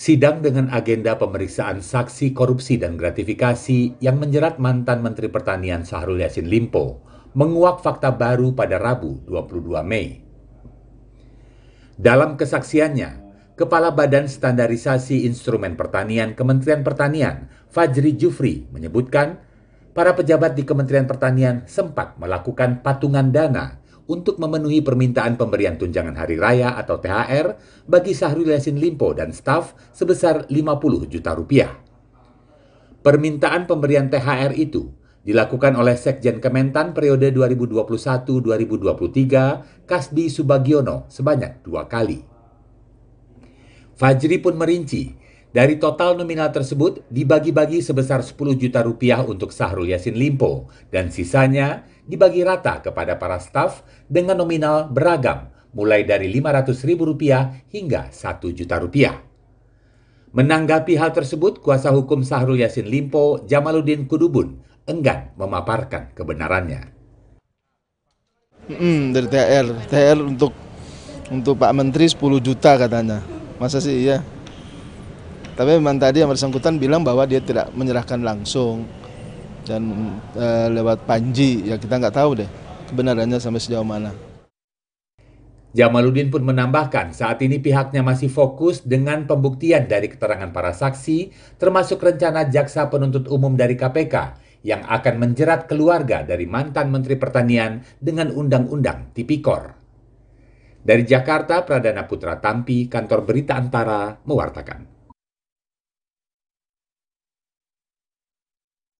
Sidang dengan agenda pemeriksaan saksi korupsi dan gratifikasi yang menjerat mantan Menteri Pertanian Syahrul Yassin Limpo menguak fakta baru pada Rabu 22 Mei. Dalam kesaksiannya, Kepala Badan Standarisasi Instrumen Pertanian Kementerian Pertanian, Fajri Jufri, menyebutkan para pejabat di Kementerian Pertanian sempat melakukan patungan dana untuk memenuhi permintaan pemberian tunjangan hari raya atau THR bagi Syahrul Yassin Limpo dan staf sebesar 50 juta rupiah. Permintaan pemberian THR itu dilakukan oleh Sekjen Kementan periode 2021-2023 Kasbi Subagiono sebanyak dua kali. Fajri pun merinci dari total nominal tersebut, dibagi-bagi sebesar 10 juta rupiah untuk Sahrul Yasin Limpo, dan sisanya dibagi rata kepada para staf dengan nominal beragam, mulai dari 500 ribu rupiah hingga 1 juta rupiah. Menanggapi hal tersebut, kuasa hukum Sahrul Yasin Limpo, Jamaluddin Kudubun, enggan memaparkan kebenarannya. Hmm, dari TR, TR untuk untuk Pak Menteri 10 juta katanya. Masa sih iya? Tapi memang tadi yang bersangkutan bilang bahwa dia tidak menyerahkan langsung dan e, lewat Panji ya kita nggak tahu deh kebenarannya sampai sejauh mana. Jamaluddin pun menambahkan saat ini pihaknya masih fokus dengan pembuktian dari keterangan para saksi termasuk rencana jaksa penuntut umum dari KPK yang akan menjerat keluarga dari mantan Menteri Pertanian dengan Undang-Undang Tipikor. Dari Jakarta, Pradana Putra Tampi, Kantor Berita Antara, mewartakan.